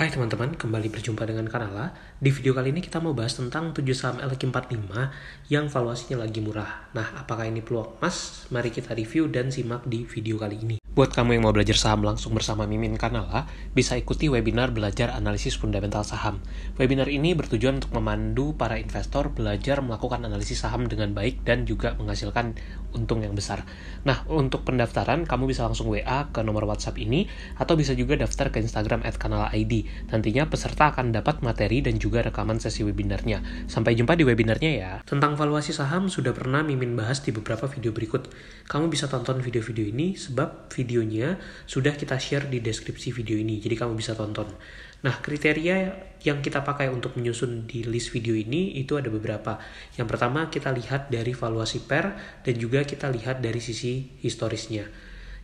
Hai teman-teman, kembali berjumpa dengan Kanala. Di video kali ini kita mau bahas tentang 7 saham LQ45 yang valuasinya lagi murah. Nah, apakah ini peluang emas? Mari kita review dan simak di video kali ini. Buat kamu yang mau belajar saham langsung bersama Mimin Kanala, bisa ikuti webinar belajar analisis fundamental saham. Webinar ini bertujuan untuk memandu para investor belajar melakukan analisis saham dengan baik dan juga menghasilkan untung yang besar. Nah, untuk pendaftaran, kamu bisa langsung WA ke nomor WhatsApp ini atau bisa juga daftar ke Instagram at ID. Nantinya peserta akan dapat materi dan juga rekaman sesi webinarnya. Sampai jumpa di webinarnya ya. Tentang valuasi saham sudah pernah Mimin bahas di beberapa video berikut. Kamu bisa tonton video-video ini sebab video videonya sudah kita share di deskripsi video ini, jadi kamu bisa tonton. Nah, kriteria yang kita pakai untuk menyusun di list video ini itu ada beberapa. Yang pertama, kita lihat dari valuasi per dan juga kita lihat dari sisi historisnya.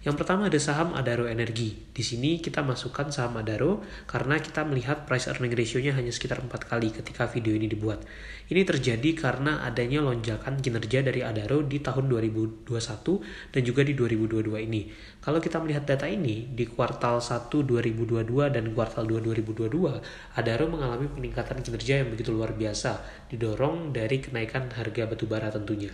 Yang pertama ada saham Adaro Energi. Di sini kita masukkan saham Adaro karena kita melihat price earning ratio-nya hanya sekitar 4 kali ketika video ini dibuat. Ini terjadi karena adanya lonjakan kinerja dari Adaro di tahun 2021 dan juga di 2022 ini. Kalau kita melihat data ini di kuartal 1 2022 dan kuartal 2 2022, Adaro mengalami peningkatan kinerja yang begitu luar biasa, didorong dari kenaikan harga batubara tentunya.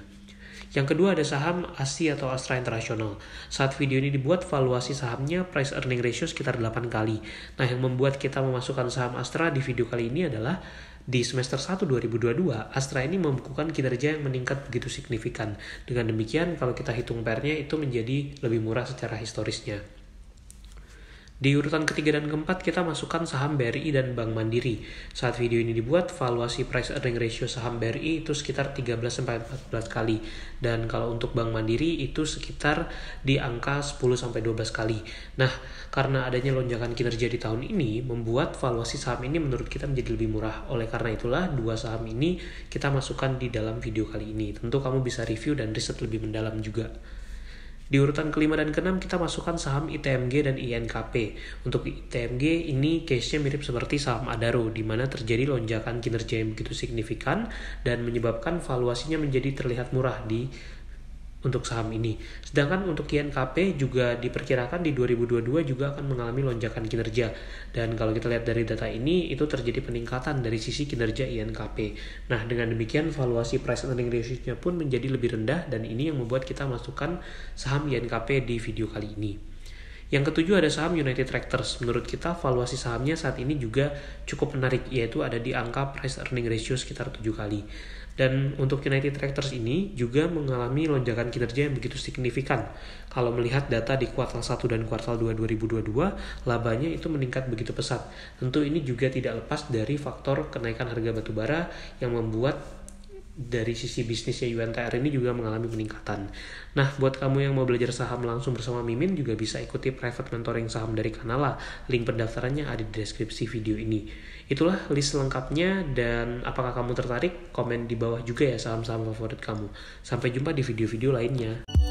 Yang kedua ada saham ASI atau Astra International. Saat video ini dibuat, valuasi sahamnya price earning ratio sekitar 8 kali. Nah, yang membuat kita memasukkan saham Astra di video kali ini adalah di semester 1 2022, Astra ini membukukan kinerja yang meningkat begitu signifikan. Dengan demikian, kalau kita hitung pernya itu menjadi lebih murah secara historisnya. Di urutan ketiga dan keempat kita masukkan saham BRI dan Bank Mandiri. Saat video ini dibuat, valuasi price earning ratio saham BRI itu sekitar 13 sampai 14 kali dan kalau untuk Bank Mandiri itu sekitar di angka 10 sampai 12 kali. Nah, karena adanya lonjakan kinerja di tahun ini membuat valuasi saham ini menurut kita menjadi lebih murah. Oleh karena itulah dua saham ini kita masukkan di dalam video kali ini. Tentu kamu bisa review dan riset lebih mendalam juga. Di urutan kelima dan keenam kita masukkan saham ITMG dan INKP. Untuk ITMG ini case-nya mirip seperti saham Adaro, di mana terjadi lonjakan kinerja yang begitu signifikan dan menyebabkan valuasinya menjadi terlihat murah di untuk saham ini. Sedangkan untuk YNKP juga diperkirakan di 2022 juga akan mengalami lonjakan kinerja. Dan kalau kita lihat dari data ini, itu terjadi peningkatan dari sisi kinerja YNKP. Nah, dengan demikian valuasi price earning ratio-nya pun menjadi lebih rendah dan ini yang membuat kita masukkan saham YNKP di video kali ini. Yang ketujuh ada saham United Tractors. Menurut kita valuasi sahamnya saat ini juga cukup menarik yaitu ada di angka price earning ratio sekitar 7 kali. Dan untuk United Tractors ini juga mengalami lonjakan kinerja yang begitu signifikan. Kalau melihat data di kuartal 1 dan kuartal 2 2022, labanya itu meningkat begitu pesat. Tentu ini juga tidak lepas dari faktor kenaikan harga batubara yang membuat dari sisi bisnisnya UNTR ini juga mengalami peningkatan. Nah, buat kamu yang mau belajar saham langsung bersama Mimin juga bisa ikuti private mentoring saham dari Kanala. Link pendaftarannya ada di deskripsi video ini. Itulah list lengkapnya dan apakah kamu tertarik? Komen di bawah juga ya saham-saham favorit kamu. Sampai jumpa di video-video lainnya.